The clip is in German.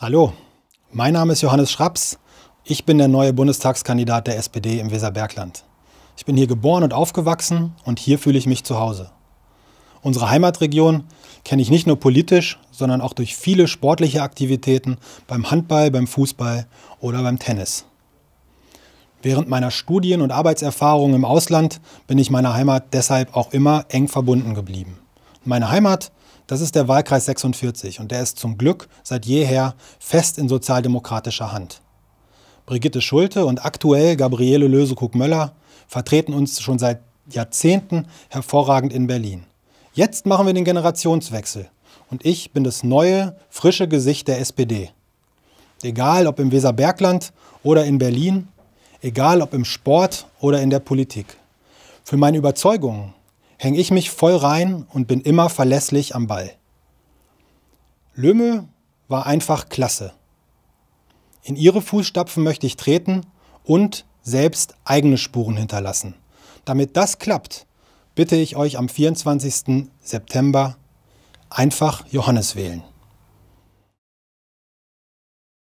Hallo, mein Name ist Johannes Schraps. Ich bin der neue Bundestagskandidat der SPD im Weserbergland. Ich bin hier geboren und aufgewachsen und hier fühle ich mich zu Hause. Unsere Heimatregion kenne ich nicht nur politisch, sondern auch durch viele sportliche Aktivitäten beim Handball, beim Fußball oder beim Tennis. Während meiner Studien- und Arbeitserfahrungen im Ausland bin ich meiner Heimat deshalb auch immer eng verbunden geblieben. Meine Heimat das ist der Wahlkreis 46 und der ist zum Glück seit jeher fest in sozialdemokratischer Hand. Brigitte Schulte und aktuell Gabriele lösekuck möller vertreten uns schon seit Jahrzehnten hervorragend in Berlin. Jetzt machen wir den Generationswechsel und ich bin das neue, frische Gesicht der SPD. Egal ob im Weserbergland oder in Berlin, egal ob im Sport oder in der Politik. Für meine Überzeugungen hänge ich mich voll rein und bin immer verlässlich am Ball. Löme war einfach klasse. In ihre Fußstapfen möchte ich treten und selbst eigene Spuren hinterlassen. Damit das klappt, bitte ich euch am 24. September einfach Johannes wählen.